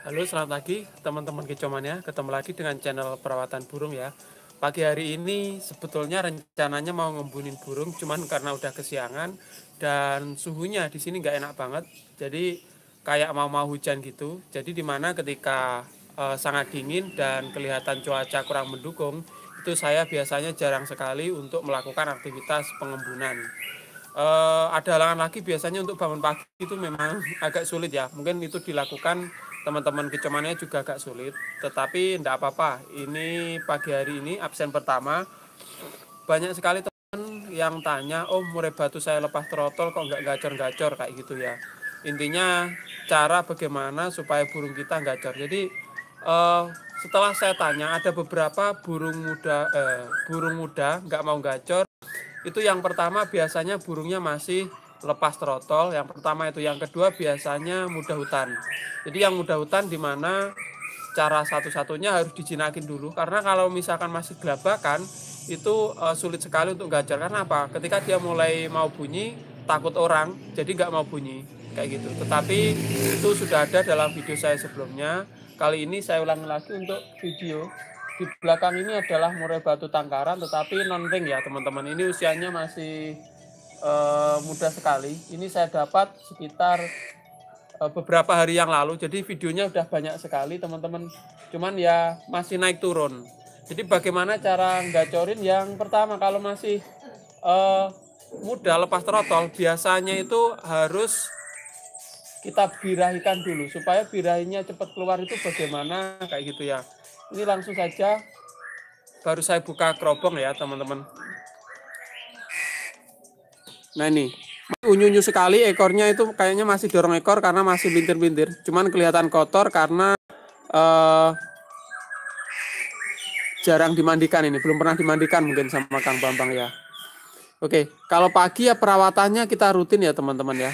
Halo, selamat pagi teman-teman kecomannya. Ketemu lagi dengan channel perawatan burung ya. Pagi hari ini sebetulnya rencananya mau ngembunin burung, cuman karena udah kesiangan dan suhunya di sini nggak enak banget. Jadi kayak mau-mau hujan gitu. Jadi dimana ketika e, sangat dingin dan kelihatan cuaca kurang mendukung, itu saya biasanya jarang sekali untuk melakukan aktivitas pengembunan E, ada halangan lagi biasanya untuk bangun pagi itu memang agak sulit ya. Mungkin itu dilakukan teman-teman kecomannya juga agak sulit tetapi tidak apa-apa ini pagi hari ini absen pertama banyak sekali teman yang tanya oh murai batu saya lepas trotol kok nggak gacor-gacor kayak gitu ya intinya cara bagaimana supaya burung kita gacor jadi uh, setelah saya tanya ada beberapa burung muda uh, burung muda nggak mau gacor itu yang pertama biasanya burungnya masih lepas trotol yang pertama itu yang kedua biasanya mudah hutan jadi yang mudah hutan di mana cara satu-satunya harus dijinakin dulu karena kalau misalkan masih gelabakan itu e, sulit sekali untuk gajar karena apa ketika dia mulai mau bunyi takut orang jadi nggak mau bunyi kayak gitu tetapi itu sudah ada dalam video saya sebelumnya kali ini saya ulangi lagi untuk video di belakang ini adalah murai batu tangkaran tetapi non ring ya teman-teman ini usianya masih uh, mudah sekali. Ini saya dapat sekitar uh, beberapa hari yang lalu. Jadi videonya sudah banyak sekali teman-teman. Cuman ya masih naik turun. Jadi bagaimana cara gacorin yang pertama kalau masih uh, eh, muda lepas trotol biasanya itu harus kita birahikan dulu supaya birahinya cepat keluar itu bagaimana kayak gitu ya. Ini langsung saja baru saya buka kerobong ya teman-teman. Nah ini unyu-unyu sekali ekornya itu kayaknya masih dorong ekor karena masih bintir-bintir. Cuman kelihatan kotor karena uh, jarang dimandikan ini, belum pernah dimandikan mungkin sama Kang Bambang ya. Oke, kalau pagi ya perawatannya kita rutin ya teman-teman ya.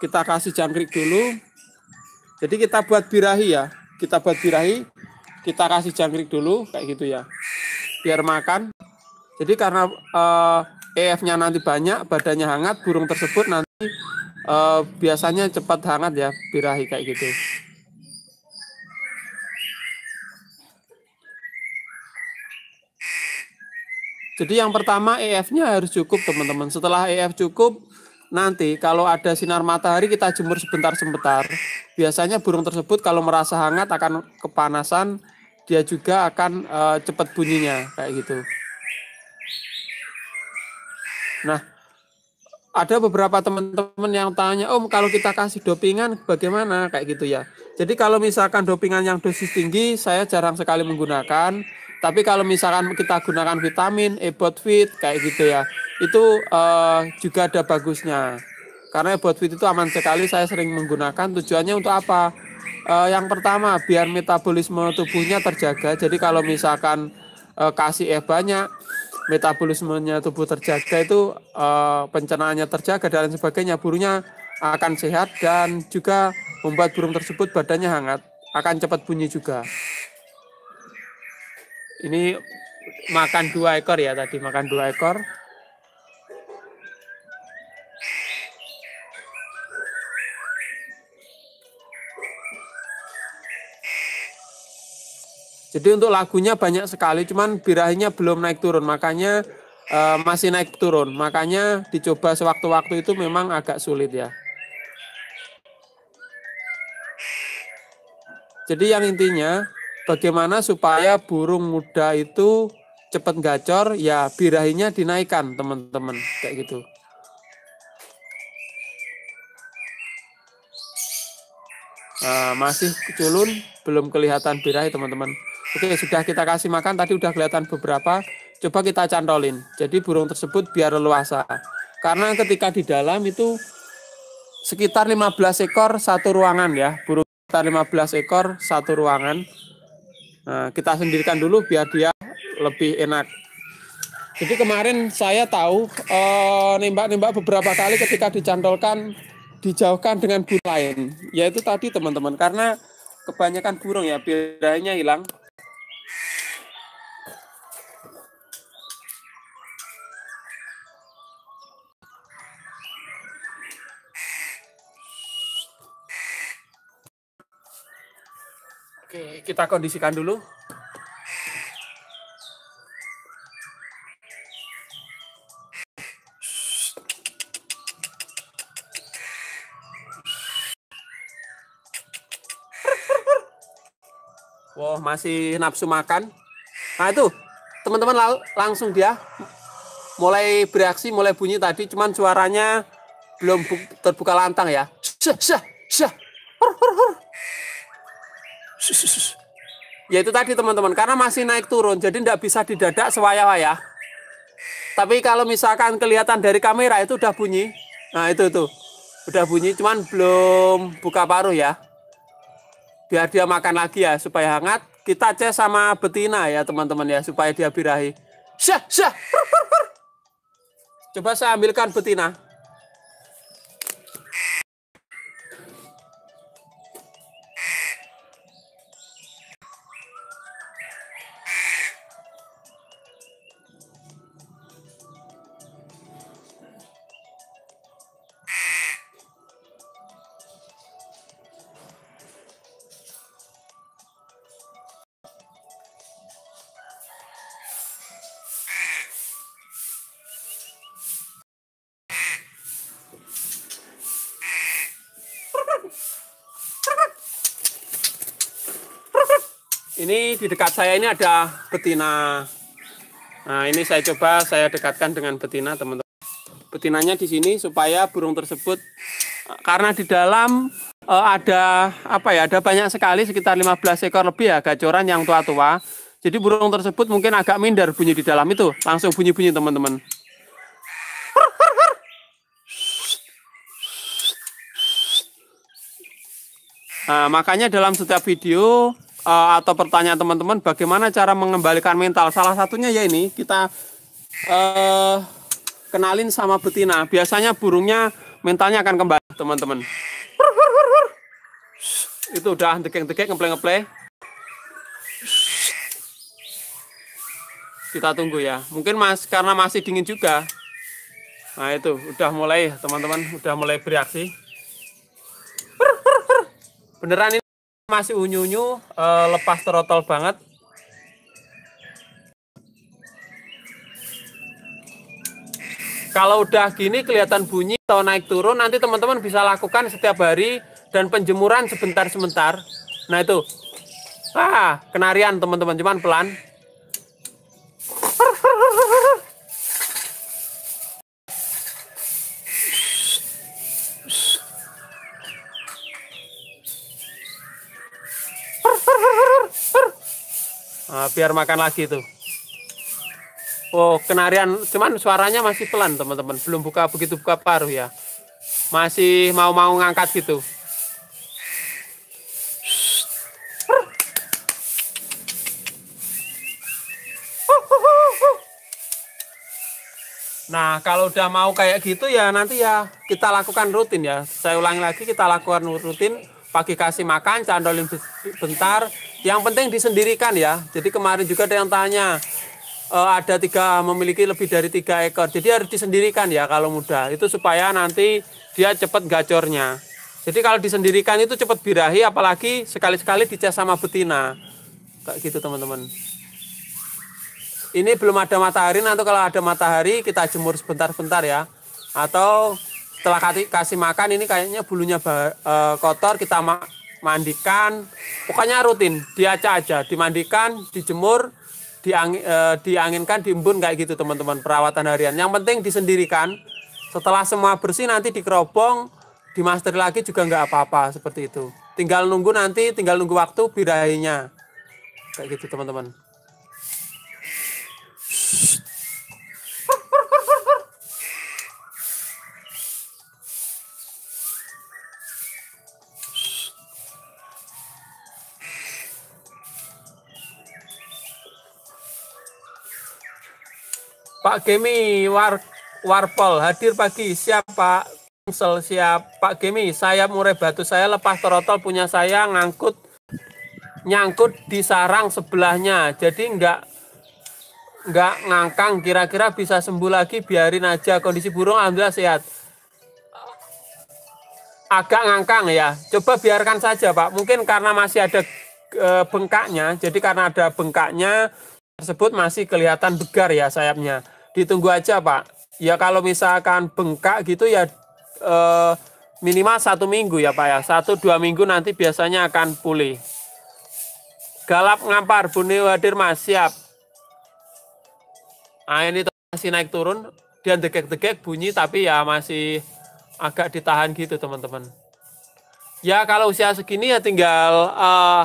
Kita kasih jangkrik dulu. Jadi kita buat birahi ya. Kita buat birahi, kita kasih jangkrik dulu kayak gitu ya. Biar makan. Jadi karena uh, EF-nya nanti banyak, badannya hangat, burung tersebut nanti uh, biasanya cepat hangat ya, birahi kayak gitu. Jadi yang pertama EF-nya harus cukup teman-teman. Setelah EF cukup, nanti kalau ada sinar matahari kita jemur sebentar-sebentar. Biasanya burung tersebut kalau merasa hangat akan kepanasan, dia juga akan uh, cepat bunyinya kayak gitu. Nah, ada beberapa teman-teman yang tanya, "Om, kalau kita kasih dopingan bagaimana?" kayak gitu ya. Jadi kalau misalkan dopingan yang dosis tinggi, saya jarang sekali menggunakan. Tapi kalau misalkan kita gunakan vitamin, ebot fit kayak gitu ya, itu uh, juga ada bagusnya. Karena ebot fit itu aman sekali, saya sering menggunakan. Tujuannya untuk apa? Uh, yang pertama, biar metabolisme tubuhnya terjaga. Jadi kalau misalkan uh, kasih E banyak, metabolismenya tubuh terjaga itu uh, eh, pencernaannya terjaga dan sebagainya burungnya akan sehat dan juga membuat burung tersebut badannya hangat akan cepat bunyi juga ini makan dua ekor ya tadi makan dua ekor Jadi untuk lagunya banyak sekali, cuman birahinya belum naik turun, makanya e, masih naik turun. Makanya dicoba sewaktu-waktu itu memang agak sulit ya. Jadi yang intinya bagaimana supaya burung muda itu cepat gacor, ya birahinya dinaikkan teman-teman kayak gitu. Nah, masih culun, belum kelihatan birahi teman-teman. Oke, sudah kita kasih makan tadi udah kelihatan beberapa. Coba kita cantolin. Jadi burung tersebut biar leluasa. Karena ketika di dalam itu sekitar 15 ekor satu ruangan ya. Burung sekitar 15 ekor satu ruangan. Nah, kita sendirikan dulu biar dia lebih enak. Jadi kemarin saya tahu eh, nembak-nembak beberapa kali ketika dicantolkan dijauhkan dengan burung lain, yaitu tadi teman-teman karena kebanyakan burung ya bedanya hilang Oke, kita kondisikan dulu. Wah, wow, masih nafsu makan. Nah, itu teman-teman langsung dia mulai bereaksi, mulai bunyi tadi, cuman suaranya belum terbuka lantang ya. Syah, syah, syah. ya itu tadi teman-teman karena masih naik turun jadi tidak bisa didadak sewaya-waya tapi kalau misalkan kelihatan dari kamera itu udah bunyi nah itu tuh udah bunyi cuman belum buka paruh ya biar dia makan lagi ya supaya hangat kita cek sama betina ya teman-teman ya supaya dia birahi syah syah coba saya ambilkan betina Ini di dekat saya ini ada betina. Nah, ini saya coba saya dekatkan dengan betina, teman-teman. Betinanya di sini supaya burung tersebut eh, karena di dalam uh, ada apa ya ada banyak sekali sekitar 15 ekor lebih ya gacoran yang tua-tua jadi burung tersebut mungkin agak minder bunyi di dalam itu langsung bunyi-bunyi teman-teman nah, makanya dalam setiap video uh, atau pertanyaan teman-teman bagaimana cara mengembalikan mental salah satunya ya ini kita uh, kenalin sama betina biasanya burungnya mentalnya akan kembali teman-teman itu udah degek-degek ngeplay-ngeplay kita tunggu ya mungkin mas karena masih dingin juga nah itu udah mulai teman-teman udah mulai bereaksi beneran ini masih unyu-unyu, uh, lepas terotol banget. Kalau udah gini kelihatan bunyi atau naik turun, nanti teman-teman bisa lakukan setiap hari dan penjemuran sebentar-sebentar. Nah itu, ah kenarian teman-teman, cuman pelan. biar makan lagi tuh Oh kenarian cuman suaranya masih pelan teman-teman belum buka begitu buka paruh ya masih mau-mau ngangkat gitu Nah, kalau udah mau kayak gitu ya nanti ya kita lakukan rutin ya. Saya ulangi lagi kita lakukan rutin, pagi kasih makan, candolin bentar, yang penting disendirikan ya. Jadi kemarin juga ada yang tanya e, ada tiga memiliki lebih dari tiga ekor. Jadi harus disendirikan ya kalau mudah Itu supaya nanti dia cepat gacornya. Jadi kalau disendirikan itu cepat birahi, apalagi sekali-sekali dicas sama betina. Kayak gitu teman-teman. Ini belum ada matahari, nanti kalau ada matahari kita jemur sebentar sebentar ya. Atau setelah kasih makan ini kayaknya bulunya eh, kotor kita mandikan, pokoknya rutin, diaca aja, dimandikan, dijemur, diangin, e, dianginkan, diembun kayak gitu teman-teman perawatan harian. Yang penting disendirikan. Setelah semua bersih nanti dikerobong, dimaster lagi juga nggak apa-apa seperti itu. Tinggal nunggu nanti, tinggal nunggu waktu birahinya. Kayak gitu teman-teman. Pak Gemi War Warpol hadir pagi. siapa Pak siap Pak Gemi. Saya murai batu saya lepas terotol punya saya ngangkut nyangkut di sarang sebelahnya. Jadi enggak enggak ngangkang kira-kira bisa sembuh lagi biarin aja kondisi burung alhamdulillah sehat. Agak ngangkang ya. Coba biarkan saja Pak. Mungkin karena masih ada e, bengkaknya. Jadi karena ada bengkaknya tersebut masih kelihatan begar ya sayapnya ditunggu aja pak ya kalau misalkan bengkak gitu ya eh, minimal satu minggu ya pak ya satu dua minggu nanti biasanya akan pulih galap ngampar bunyi hadir mas siap nah ini masih naik turun dan degek-degek bunyi tapi ya masih agak ditahan gitu teman-teman ya kalau usia segini ya tinggal eh,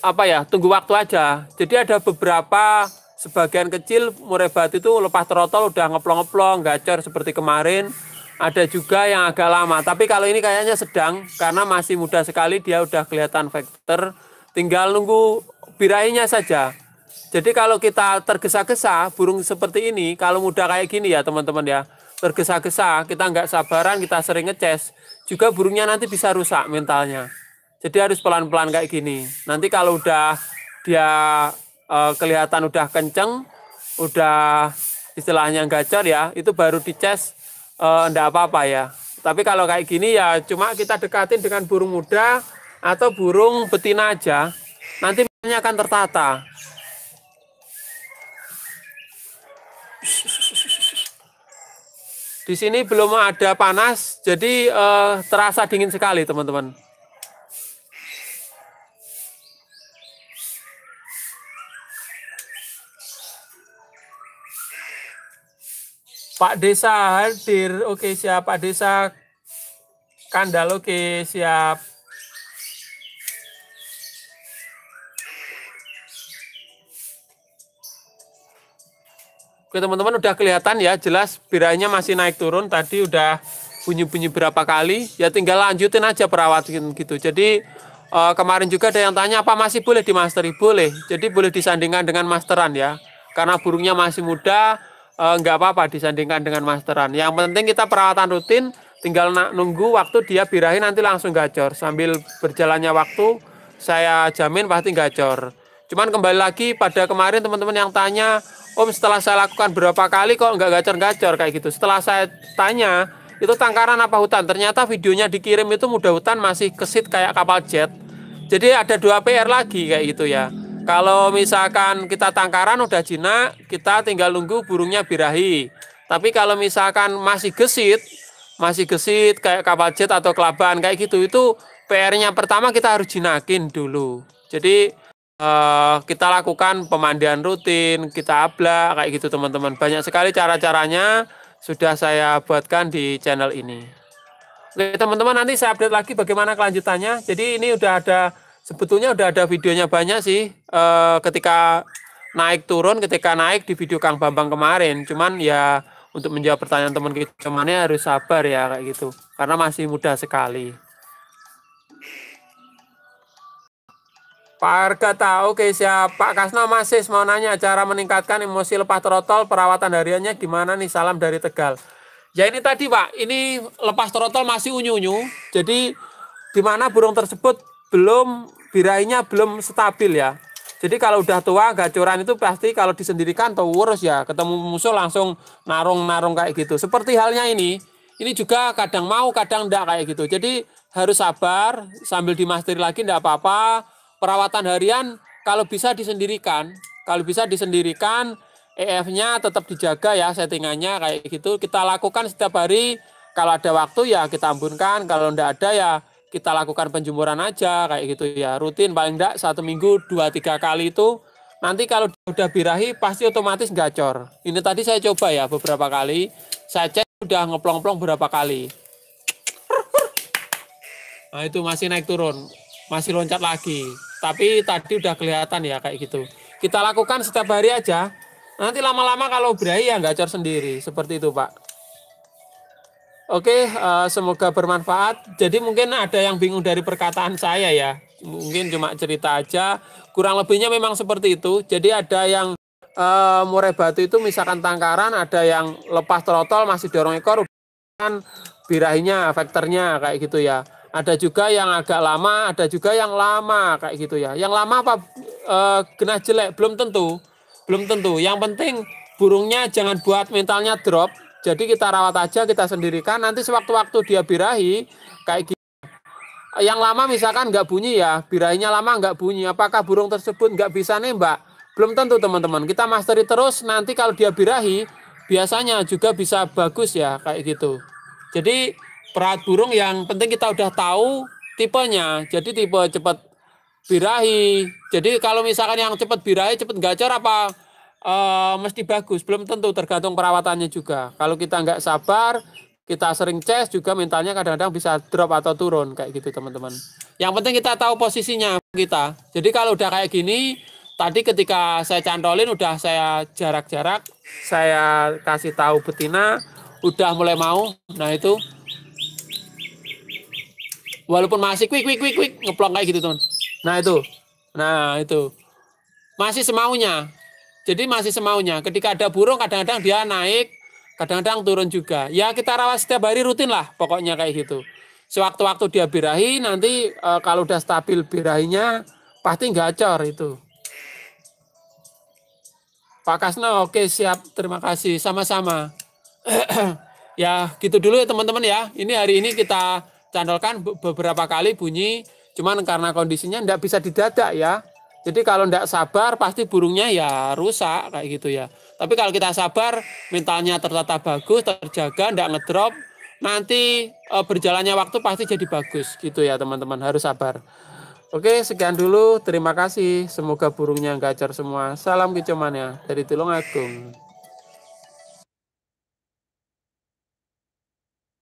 apa ya tunggu waktu aja jadi ada beberapa sebagian kecil murai batu itu lepas terotol udah ngeplong-ngeplong gacor seperti kemarin ada juga yang agak lama tapi kalau ini kayaknya sedang karena masih muda sekali dia udah kelihatan vektor tinggal nunggu birainya saja jadi kalau kita tergesa-gesa burung seperti ini kalau muda kayak gini ya teman-teman ya tergesa-gesa kita nggak sabaran kita sering ngeces juga burungnya nanti bisa rusak mentalnya jadi harus pelan-pelan kayak gini nanti kalau udah dia uh, kelihatan udah kenceng, udah istilahnya gacor ya, itu baru dices uh, apa-apa ya. Tapi kalau kayak gini ya cuma kita dekatin dengan burung muda atau burung betina aja. Nanti mainnya akan tertata. Di sini belum ada panas, jadi uh, terasa dingin sekali teman-teman. Pak Desa hadir. Oke, siap Pak Desa. Kandal oke, siap. Oke, teman-teman udah kelihatan ya, jelas birahnya masih naik turun. Tadi udah bunyi-bunyi berapa kali, ya tinggal lanjutin aja perawatin gitu. Jadi Uh, kemarin juga ada yang tanya apa masih boleh dimasteri? Boleh. Jadi boleh disandingkan dengan masteran ya. Karena burungnya masih muda, Eh, nggak apa-apa disandingkan dengan masteran. Yang penting kita perawatan rutin, tinggal nunggu waktu dia birahi nanti langsung gacor. Sambil berjalannya waktu, saya jamin pasti gacor. Cuman kembali lagi pada kemarin teman-teman yang tanya, Om setelah saya lakukan berapa kali kok nggak gacor-gacor kayak gitu. Setelah saya tanya, itu tangkaran apa hutan? Ternyata videonya dikirim itu mudah hutan masih kesit kayak kapal jet. Jadi ada dua PR lagi kayak gitu ya. Kalau misalkan kita tangkaran udah jinak, kita tinggal nunggu burungnya birahi. Tapi kalau misalkan masih gesit, masih gesit kayak kapal jet atau kelaban kayak gitu itu PR-nya pertama kita harus jinakin dulu. Jadi uh, kita lakukan pemandian rutin, kita ablak kayak gitu teman-teman. Banyak sekali cara-caranya sudah saya buatkan di channel ini. Oke teman-teman nanti saya update lagi bagaimana kelanjutannya. Jadi ini udah ada Sebetulnya udah ada videonya banyak sih e, ketika naik turun, ketika naik di video Kang Bambang kemarin. Cuman ya untuk menjawab pertanyaan teman kita, ya harus sabar ya kayak gitu. Karena masih muda sekali. Pak Arga tahu oke siap. Pak Kasno masih mau nanya cara meningkatkan emosi lepas trotol perawatan hariannya gimana nih salam dari Tegal. Ya ini tadi Pak, ini lepas trotol masih unyu-unyu. Jadi di mana burung tersebut belum birainya belum stabil ya. Jadi kalau udah tua gacoran itu pasti kalau disendirikan terus ya ketemu musuh langsung narung-narung kayak gitu. Seperti halnya ini, ini juga kadang mau kadang enggak kayak gitu. Jadi harus sabar sambil dimasteri lagi enggak apa-apa. Perawatan harian kalau bisa disendirikan, kalau bisa disendirikan EF-nya tetap dijaga ya settingannya kayak gitu. Kita lakukan setiap hari kalau ada waktu ya kita ampunkan. kalau enggak ada ya kita lakukan penjemuran aja kayak gitu ya rutin paling enggak satu minggu dua tiga kali itu nanti kalau udah birahi pasti otomatis gacor ini tadi saya coba ya beberapa kali saya cek udah ngeplong-plong berapa kali nah itu masih naik turun masih loncat lagi tapi tadi udah kelihatan ya kayak gitu kita lakukan setiap hari aja nanti lama-lama kalau birahi ya gacor sendiri seperti itu pak Oke, uh, semoga bermanfaat. Jadi mungkin ada yang bingung dari perkataan saya ya. Mungkin cuma cerita aja. Kurang lebihnya memang seperti itu. Jadi ada yang uh, murai batu itu misalkan tangkaran, ada yang lepas trotol masih dorong ekor, kan birahinya, vektornya kayak gitu ya. Ada juga yang agak lama, ada juga yang lama kayak gitu ya. Yang lama apa uh, genah jelek belum tentu, belum tentu. Yang penting burungnya jangan buat mentalnya drop jadi kita rawat aja, kita sendirikan. Nanti sewaktu-waktu dia birahi, kayak gini. Yang lama misalkan nggak bunyi ya, birahinya lama nggak bunyi. Apakah burung tersebut nggak bisa nembak? Belum tentu teman-teman. Kita masteri terus, nanti kalau dia birahi, biasanya juga bisa bagus ya, kayak gitu. Jadi perat burung yang penting kita udah tahu tipenya. Jadi tipe cepat birahi. Jadi kalau misalkan yang cepat birahi, cepat gacor apa uh, mesti bagus belum tentu tergantung perawatannya juga kalau kita nggak sabar kita sering chest juga mentalnya kadang-kadang bisa drop atau turun kayak gitu teman-teman yang penting kita tahu posisinya kita jadi kalau udah kayak gini tadi ketika saya cantolin udah saya jarak-jarak saya kasih tahu betina udah mulai mau nah itu walaupun masih quick quick quick quick ngeplong kayak gitu teman nah itu nah itu masih semaunya jadi masih semaunya. Ketika ada burung kadang-kadang dia naik, kadang-kadang turun juga. Ya kita rawat setiap hari rutin lah pokoknya kayak gitu. Sewaktu-waktu dia birahi nanti e, kalau udah stabil birahinya pasti gacor itu. Pak Kasno, oke siap terima kasih sama-sama. ya gitu dulu ya teman-teman ya. Ini hari ini kita candalkan beberapa kali bunyi cuman karena kondisinya tidak bisa didadak ya. Jadi kalau tidak sabar pasti burungnya ya rusak kayak gitu ya. Tapi kalau kita sabar, mentalnya tertata bagus, terjaga, tidak ngedrop, nanti e, berjalannya waktu pasti jadi bagus gitu ya teman-teman. Harus sabar. Oke, sekian dulu. Terima kasih. Semoga burungnya gacor semua. Salam kecomannya dari Tulung Agung.